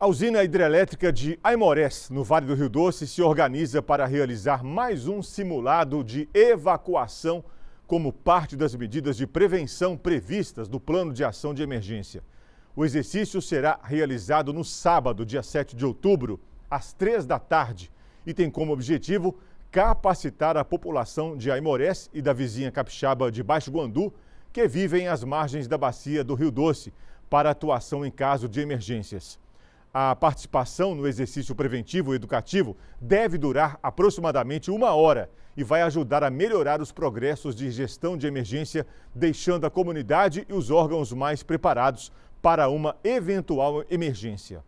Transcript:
A usina hidrelétrica de Aimorés, no Vale do Rio Doce, se organiza para realizar mais um simulado de evacuação como parte das medidas de prevenção previstas do Plano de Ação de Emergência. O exercício será realizado no sábado, dia 7 de outubro, às 3 da tarde, e tem como objetivo capacitar a população de Aimorés e da vizinha capixaba de Baixo Guandu, que vivem às margens da bacia do Rio Doce, para atuação em caso de emergências. A participação no exercício preventivo educativo deve durar aproximadamente uma hora e vai ajudar a melhorar os progressos de gestão de emergência, deixando a comunidade e os órgãos mais preparados para uma eventual emergência.